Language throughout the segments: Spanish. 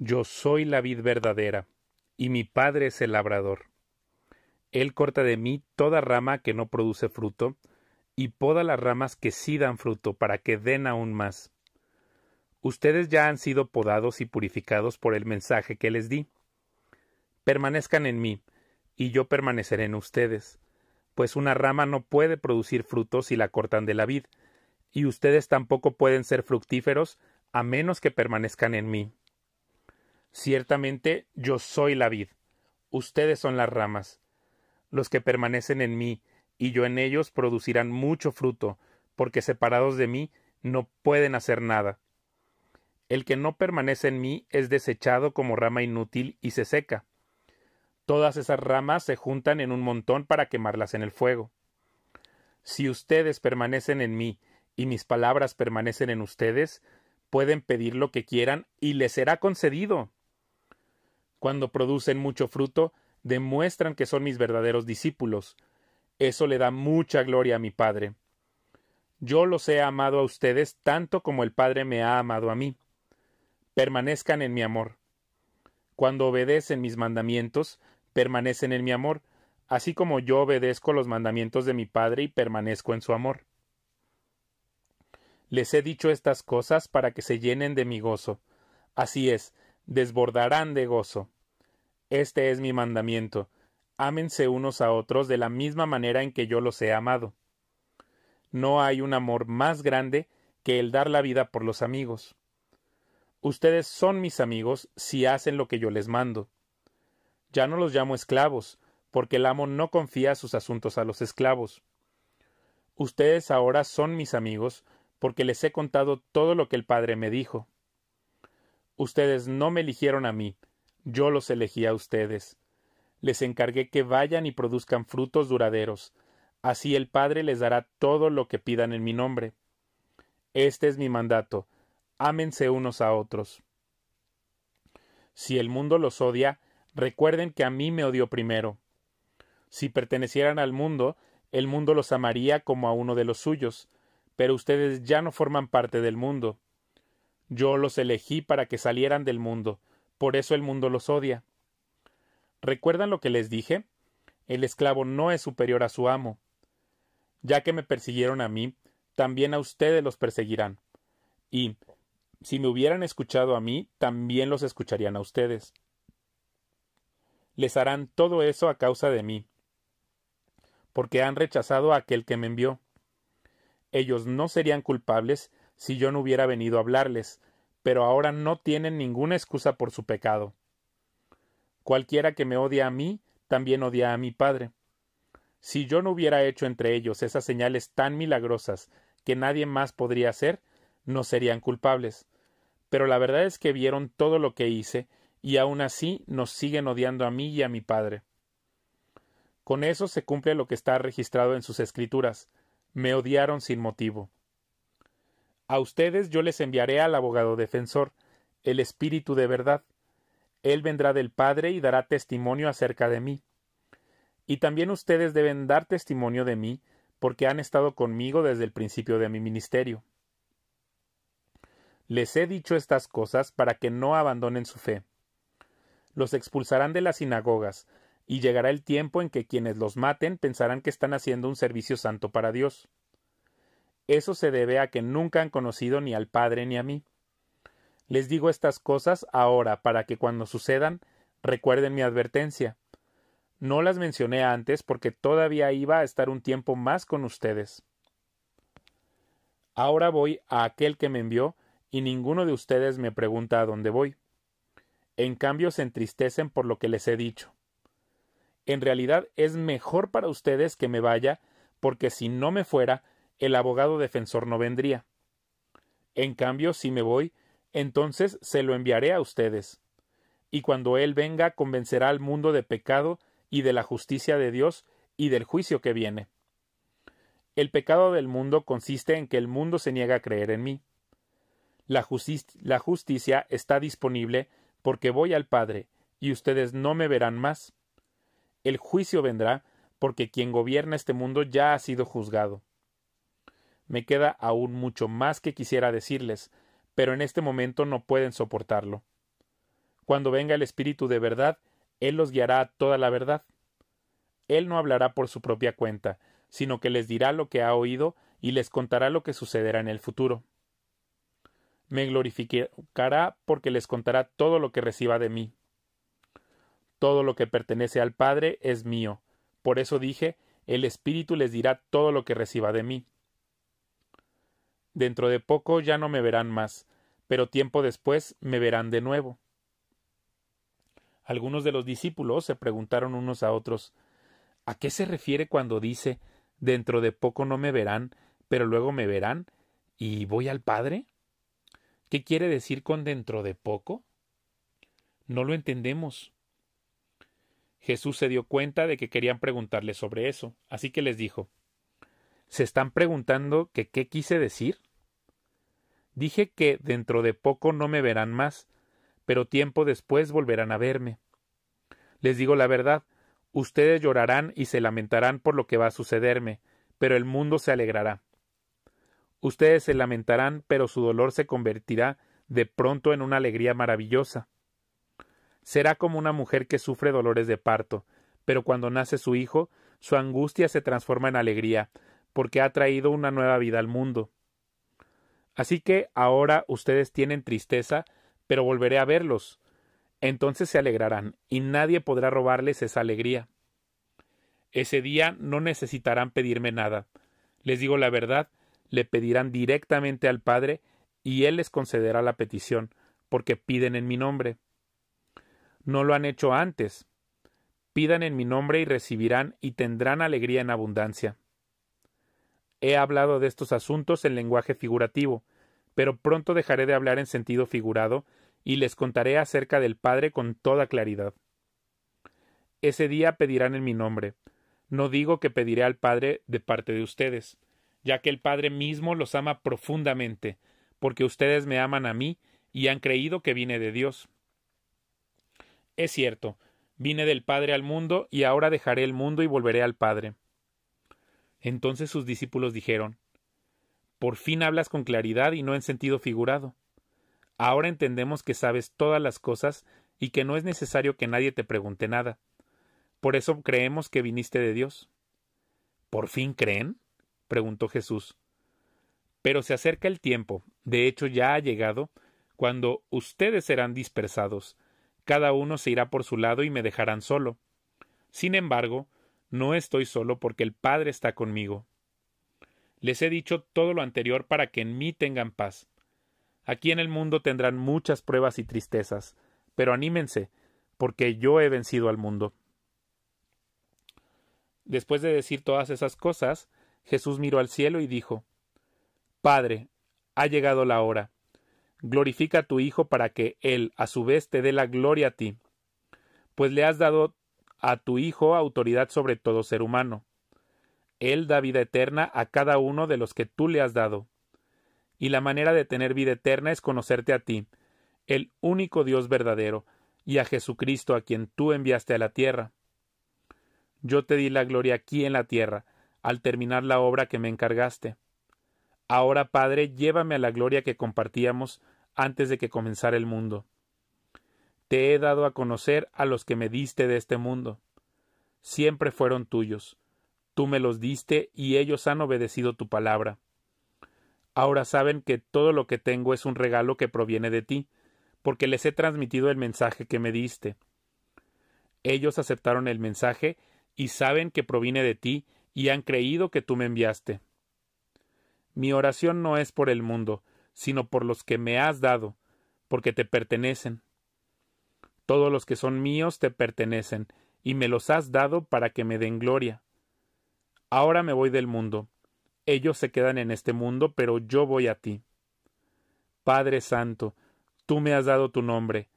Yo soy la vid verdadera, y mi Padre es el labrador. Él corta de mí toda rama que no produce fruto, y poda las ramas que sí dan fruto, para que den aún más. Ustedes ya han sido podados y purificados por el mensaje que les di. Permanezcan en mí, y yo permaneceré en ustedes, pues una rama no puede producir fruto si la cortan de la vid, y ustedes tampoco pueden ser fructíferos a menos que permanezcan en mí. Ciertamente yo soy la vid, ustedes son las ramas. Los que permanecen en mí y yo en ellos producirán mucho fruto, porque separados de mí no pueden hacer nada. El que no permanece en mí es desechado como rama inútil y se seca. Todas esas ramas se juntan en un montón para quemarlas en el fuego. Si ustedes permanecen en mí y mis palabras permanecen en ustedes, pueden pedir lo que quieran y les será concedido. Cuando producen mucho fruto, demuestran que son mis verdaderos discípulos. Eso le da mucha gloria a mi Padre. Yo los he amado a ustedes tanto como el Padre me ha amado a mí. Permanezcan en mi amor. Cuando obedecen mis mandamientos, permanecen en mi amor, así como yo obedezco los mandamientos de mi Padre y permanezco en su amor. Les he dicho estas cosas para que se llenen de mi gozo. Así es, desbordarán de gozo. Este es mi mandamiento. Ámense unos a otros de la misma manera en que yo los he amado. No hay un amor más grande que el dar la vida por los amigos. Ustedes son mis amigos si hacen lo que yo les mando. Ya no los llamo esclavos, porque el amo no confía sus asuntos a los esclavos. Ustedes ahora son mis amigos, porque les he contado todo lo que el Padre me dijo. Ustedes no me eligieron a mí, yo los elegí a ustedes. Les encargué que vayan y produzcan frutos duraderos. Así el Padre les dará todo lo que pidan en mi nombre. Este es mi mandato. Ámense unos a otros. Si el mundo los odia, recuerden que a mí me odió primero. Si pertenecieran al mundo, el mundo los amaría como a uno de los suyos, pero ustedes ya no forman parte del mundo. Yo los elegí para que salieran del mundo, por eso el mundo los odia. ¿Recuerdan lo que les dije? El esclavo no es superior a su amo. Ya que me persiguieron a mí, también a ustedes los perseguirán. Y, si me hubieran escuchado a mí, también los escucharían a ustedes. Les harán todo eso a causa de mí, porque han rechazado a aquel que me envió. Ellos no serían culpables si yo no hubiera venido a hablarles, pero ahora no tienen ninguna excusa por su pecado. Cualquiera que me odia a mí, también odia a mi Padre. Si yo no hubiera hecho entre ellos esas señales tan milagrosas que nadie más podría hacer, no serían culpables. Pero la verdad es que vieron todo lo que hice, y aun así nos siguen odiando a mí y a mi Padre. Con eso se cumple lo que está registrado en sus escrituras. Me odiaron sin motivo. A ustedes yo les enviaré al abogado defensor, el Espíritu de verdad. Él vendrá del Padre y dará testimonio acerca de mí. Y también ustedes deben dar testimonio de mí, porque han estado conmigo desde el principio de mi ministerio. Les he dicho estas cosas para que no abandonen su fe. Los expulsarán de las sinagogas, y llegará el tiempo en que quienes los maten pensarán que están haciendo un servicio santo para Dios. Eso se debe a que nunca han conocido ni al Padre ni a mí. Les digo estas cosas ahora para que cuando sucedan recuerden mi advertencia. No las mencioné antes porque todavía iba a estar un tiempo más con ustedes. Ahora voy a aquel que me envió y ninguno de ustedes me pregunta a dónde voy. En cambio se entristecen por lo que les he dicho. En realidad es mejor para ustedes que me vaya, porque si no me fuera, el abogado defensor no vendría. En cambio, si me voy, entonces se lo enviaré a ustedes. Y cuando él venga, convencerá al mundo de pecado y de la justicia de Dios y del juicio que viene. El pecado del mundo consiste en que el mundo se niega a creer en mí. La, justicia, está disponible porque voy al Padre, y ustedes no me verán más. El juicio vendrá porque quien gobierna este mundo ya ha sido juzgado. Me queda aún mucho más que quisiera decirles, pero en este momento no pueden soportarlo. Cuando venga el Espíritu de verdad, Él los guiará a toda la verdad. Él no hablará por su propia cuenta, sino que les dirá lo que ha oído y les contará lo que sucederá en el futuro. Me glorificará porque les contará todo lo que reciba de mí. Todo lo que pertenece al Padre es mío. Por eso dije, el Espíritu les dirá todo lo que reciba de mí. Dentro de poco ya no me verán más, pero tiempo después me verán de nuevo. Algunos de los discípulos se preguntaron unos a otros ¿A qué se refiere cuando dice dentro de poco no me verán, pero luego me verán y voy al Padre? ¿Qué quiere decir con dentro de poco? No lo entendemos. Jesús se dio cuenta de que querían preguntarle sobre eso, así que les dijo ¿Se están preguntando que qué quise decir? Dije que dentro de poco no me verán más, pero tiempo después volverán a verme. Les digo la verdad, ustedes llorarán y se lamentarán por lo que va a sucederme, pero el mundo se alegrará. Ustedes se lamentarán, pero su dolor se convertirá de pronto en una alegría maravillosa. Será como una mujer que sufre dolores de parto, pero cuando nace su hijo, su angustia se transforma en alegría, porque ha traído una nueva vida al mundo. Así que ahora ustedes tienen tristeza, pero volveré a verlos. Entonces se alegrarán, y nadie podrá robarles esa alegría. Ese día no necesitarán pedirme nada. Les digo la verdad, le pedirán directamente al Padre, y Él les concederá la petición, porque piden en mi nombre. No lo han hecho antes. Pidan en mi nombre y recibirán y tendrán alegría en abundancia. He hablado de estos asuntos en lenguaje figurativo, pero pronto dejaré de hablar en sentido figurado y les contaré acerca del Padre con toda claridad. Ese día pedirán en mi nombre. No digo que pediré al Padre de parte de ustedes, ya que el Padre mismo los ama profundamente, porque ustedes me aman a mí y han creído que vine de Dios. Es cierto, vine del Padre al mundo y ahora dejaré el mundo y volveré al Padre. Entonces sus discípulos dijeron Por fin hablas con claridad y no en sentido figurado. Ahora entendemos que sabes todas las cosas y que no es necesario que nadie te pregunte nada. Por eso creemos que viniste de Dios. ¿Por fin creen? preguntó Jesús. Pero se acerca el tiempo, de hecho ya ha llegado, cuando ustedes serán dispersados, cada uno se irá por su lado y me dejarán solo. Sin embargo, no estoy solo porque el Padre está conmigo. Les he dicho todo lo anterior para que en mí tengan paz. Aquí en el mundo tendrán muchas pruebas y tristezas, pero anímense, porque yo he vencido al mundo. Después de decir todas esas cosas, Jesús miró al cielo y dijo Padre, ha llegado la hora. Glorifica a tu Hijo para que Él, a su vez, te dé la gloria a ti, pues le has dado a tu Hijo autoridad sobre todo ser humano. Él da vida eterna a cada uno de los que tú le has dado. Y la manera de tener vida eterna es conocerte a ti, el único Dios verdadero, y a Jesucristo a quien tú enviaste a la tierra. Yo te di la gloria aquí en la tierra, al terminar la obra que me encargaste. Ahora, Padre, llévame a la gloria que compartíamos antes de que comenzara el mundo. Te he dado a conocer a los que me diste de este mundo. Siempre fueron tuyos. Tú me los diste y ellos han obedecido tu palabra. Ahora saben que todo lo que tengo es un regalo que proviene de ti, porque les he transmitido el mensaje que me diste. Ellos aceptaron el mensaje y saben que proviene de ti y han creído que tú me enviaste. Mi oración no es por el mundo, sino por los que me has dado, porque te pertenecen. Todos los que son míos te pertenecen, y me los has dado para que me den gloria. Ahora me voy del mundo. Ellos se quedan en este mundo, pero yo voy a ti. Padre Santo, tú me has dado tu nombre.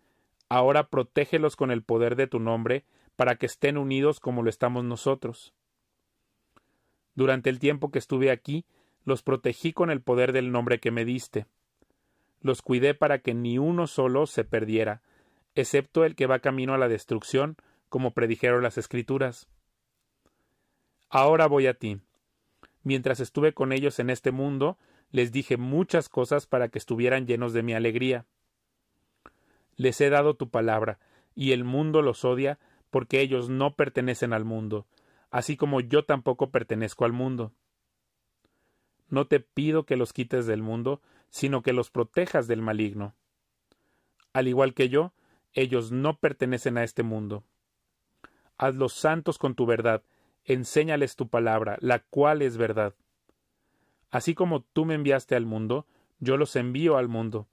Ahora protégelos con el poder de tu nombre, para que estén unidos como lo estamos nosotros. Durante el tiempo que estuve aquí, los protegí con el poder del nombre que me diste. Los cuidé para que ni uno solo se perdiera, excepto el que va camino a la destrucción, como predijeron las Escrituras. Ahora voy a ti. Mientras estuve con ellos en este mundo, les dije muchas cosas para que estuvieran llenos de mi alegría. Les he dado tu palabra, y el mundo los odia, porque ellos no pertenecen al mundo, así como yo tampoco pertenezco al mundo. No te pido que los quites del mundo, sino que los protejas del maligno. Al igual que yo, ellos no pertenecen a este mundo. los santos con tu verdad, enséñales tu palabra, la cual es verdad. Así como tú me enviaste al mundo, yo los envío al mundo,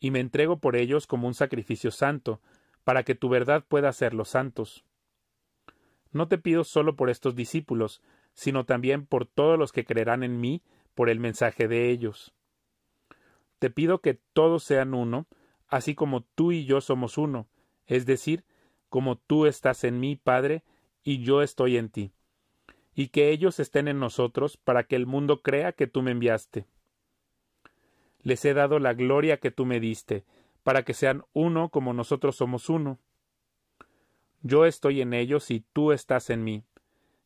y me entrego por ellos como un sacrificio santo, para que tu verdad pueda los santos. No te pido solo por estos discípulos, sino también por todos los que creerán en mí por el mensaje de ellos. Te pido que todos sean uno, así como tú y yo somos uno, es decir, como tú estás en mí, Padre, y yo estoy en ti, y que ellos estén en nosotros, para que el mundo crea que tú me enviaste. Les he dado la gloria que tú me diste, para que sean uno como nosotros somos uno. Yo estoy en ellos y tú estás en mí,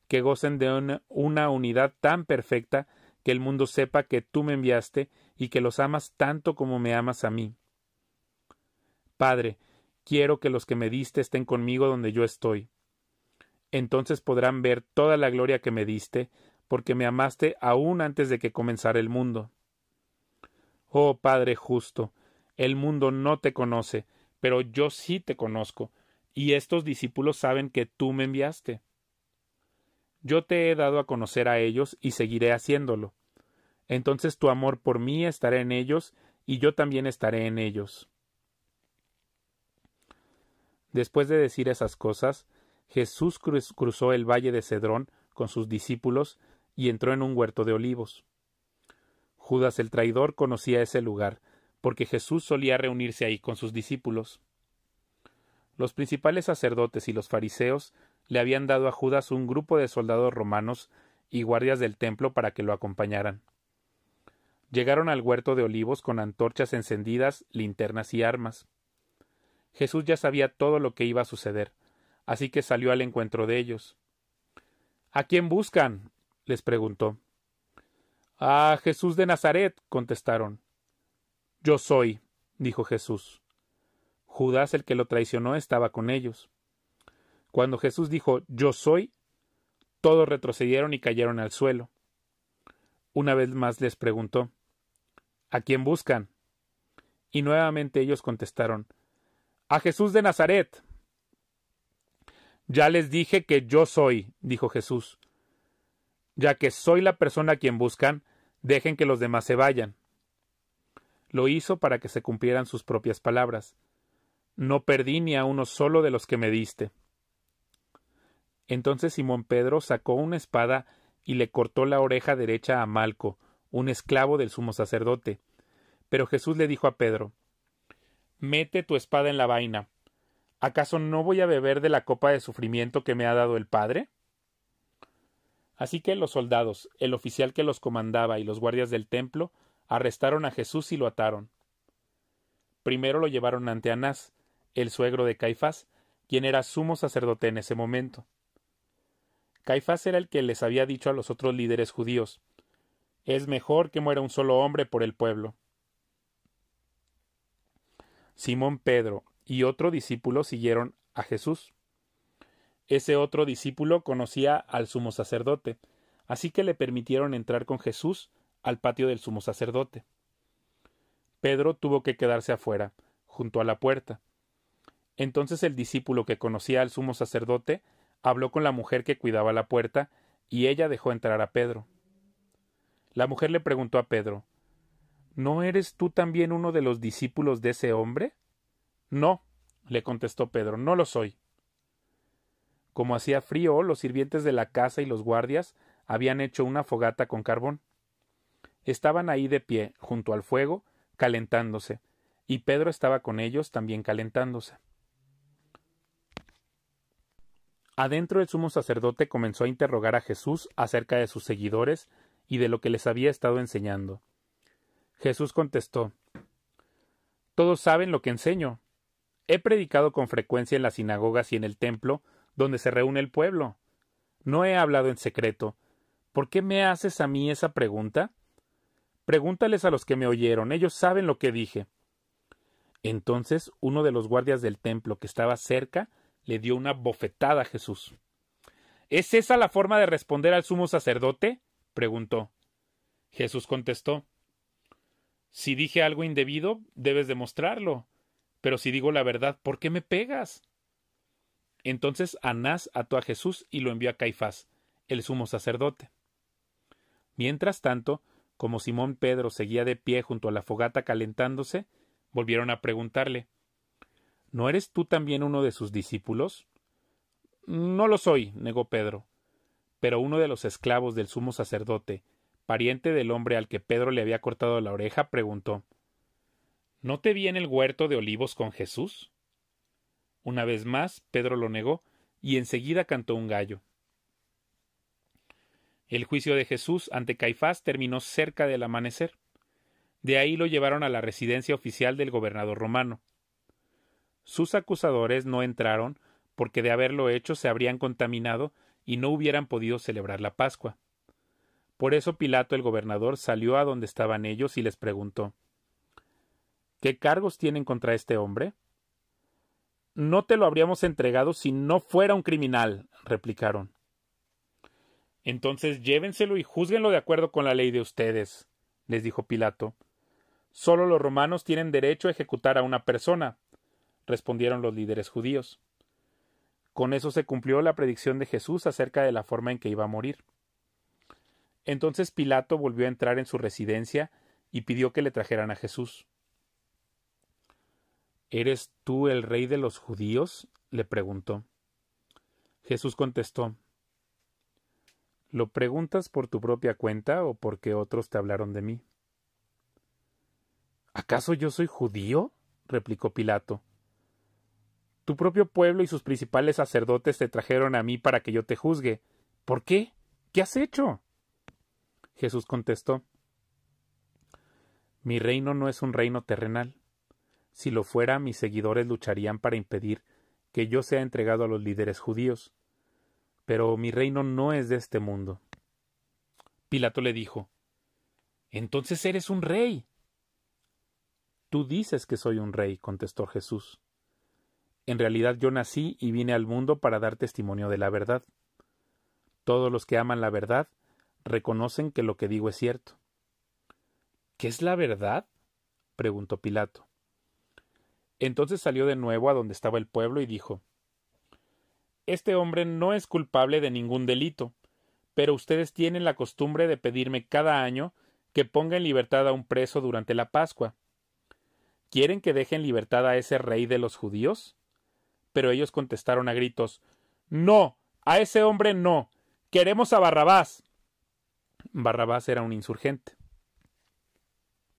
que gocen de una, unidad tan perfecta que el mundo sepa que tú me enviaste y que los amas tanto como me amas a mí. Padre, quiero que los que me diste estén conmigo donde yo estoy. Entonces podrán ver toda la gloria que me diste, porque me amaste aún antes de que comenzara el mundo. Oh Padre justo, el mundo no te conoce, pero yo sí te conozco, y estos discípulos saben que tú me enviaste. Yo te he dado a conocer a ellos y seguiré haciéndolo. Entonces tu amor por mí estará en ellos, y yo también estaré en ellos. Después de decir esas cosas, Jesús cruzó el valle de Cedrón con sus discípulos y entró en un huerto de olivos. Judas el traidor conocía ese lugar, porque Jesús solía reunirse ahí con sus discípulos. Los principales sacerdotes y los fariseos le habían dado a Judas un grupo de soldados romanos y guardias del templo para que lo acompañaran. Llegaron al huerto de olivos con antorchas encendidas, linternas y armas. Jesús ya sabía todo lo que iba a suceder, así que salió al encuentro de ellos. ¿A quién buscan? les preguntó. A Jesús de Nazaret, contestaron. Yo soy, dijo Jesús. Judas, el que lo traicionó, estaba con ellos. Cuando Jesús dijo Yo soy, todos retrocedieron y cayeron al suelo. Una vez más les preguntó ¿A quién buscan? Y nuevamente ellos contestaron a Jesús de Nazaret. Ya les dije que yo soy, dijo Jesús. Ya que soy la persona a quien buscan, dejen que los demás se vayan. Lo hizo para que se cumplieran sus propias palabras. No perdí ni a uno solo de los que me diste. Entonces Simón Pedro sacó una espada y le cortó la oreja derecha a Malco, un esclavo del sumo sacerdote. Pero Jesús le dijo a Pedro Mete tu espada en la vaina. ¿Acaso no voy a beber de la copa de sufrimiento que me ha dado el Padre? Así que los soldados, el oficial que los comandaba y los guardias del templo arrestaron a Jesús y lo ataron. Primero lo llevaron ante Anás, el suegro de Caifás, quien era sumo sacerdote en ese momento. Caifás era el que les había dicho a los otros líderes judíos Es mejor que muera un solo hombre por el pueblo. Simón Pedro y otro discípulo siguieron a Jesús. Ese otro discípulo conocía al sumo sacerdote, así que le permitieron entrar con Jesús al patio del sumo sacerdote. Pedro tuvo que quedarse afuera, junto a la puerta. Entonces el discípulo que conocía al sumo sacerdote habló con la mujer que cuidaba la puerta, y ella dejó entrar a Pedro. La mujer le preguntó a Pedro ¿No eres tú también uno de los discípulos de ese hombre? No, le contestó Pedro, no lo soy. Como hacía frío, los sirvientes de la casa y los guardias habían hecho una fogata con carbón. Estaban ahí de pie, junto al fuego, calentándose, y Pedro estaba con ellos también calentándose. Adentro el sumo sacerdote comenzó a interrogar a Jesús acerca de sus seguidores y de lo que les había estado enseñando. Jesús contestó Todos saben lo que enseño. He predicado con frecuencia en las sinagogas y en el templo, donde se reúne el pueblo. No he hablado en secreto. ¿Por qué me haces a mí esa pregunta? Pregúntales a los que me oyeron, ellos saben lo que dije. Entonces uno de los guardias del templo que estaba cerca le dio una bofetada a Jesús. ¿Es esa la forma de responder al sumo sacerdote? preguntó. Jesús contestó si dije algo indebido, debes demostrarlo. Pero si digo la verdad, ¿por qué me pegas? Entonces Anás ató a Jesús y lo envió a Caifás, el sumo sacerdote. Mientras tanto, como Simón Pedro seguía de pie junto a la fogata calentándose, volvieron a preguntarle ¿No eres tú también uno de sus discípulos? No lo soy, negó Pedro. Pero uno de los esclavos del sumo sacerdote, pariente del hombre al que Pedro le había cortado la oreja, preguntó ¿No te vi en el huerto de olivos con Jesús? Una vez más Pedro lo negó, y enseguida cantó un gallo. El juicio de Jesús ante Caifás terminó cerca del amanecer. De ahí lo llevaron a la residencia oficial del gobernador romano. Sus acusadores no entraron porque de haberlo hecho se habrían contaminado y no hubieran podido celebrar la Pascua. Por eso Pilato el gobernador salió a donde estaban ellos y les preguntó ¿Qué cargos tienen contra este hombre? No te lo habríamos entregado si no fuera un criminal, replicaron. Entonces llévenselo y juzguenlo de acuerdo con la ley de ustedes, les dijo Pilato. Solo los romanos tienen derecho a ejecutar a una persona, respondieron los líderes judíos. Con eso se cumplió la predicción de Jesús acerca de la forma en que iba a morir. Entonces Pilato volvió a entrar en su residencia y pidió que le trajeran a Jesús. ¿Eres tú el rey de los judíos? le preguntó. Jesús contestó ¿Lo preguntas por tu propia cuenta o porque otros te hablaron de mí? ¿Acaso yo soy judío? replicó Pilato. Tu propio pueblo y sus principales sacerdotes te trajeron a mí para que yo te juzgue. ¿Por qué? ¿Qué has hecho? Jesús contestó Mi reino no es un reino terrenal. Si lo fuera, mis seguidores lucharían para impedir que yo sea entregado a los líderes judíos. Pero mi reino no es de este mundo. Pilato le dijo Entonces eres un rey. Tú dices que soy un rey, contestó Jesús. En realidad yo nací y vine al mundo para dar testimonio de la verdad. Todos los que aman la verdad reconocen que lo que digo es cierto. ¿Qué es la verdad? preguntó Pilato. Entonces salió de nuevo a donde estaba el pueblo y dijo Este hombre no es culpable de ningún delito, pero ustedes tienen la costumbre de pedirme cada año que ponga en libertad a un preso durante la Pascua. ¿Quieren que deje en libertad a ese rey de los judíos? Pero ellos contestaron a gritos No, a ese hombre no. Queremos a Barrabás. Barrabás era un insurgente.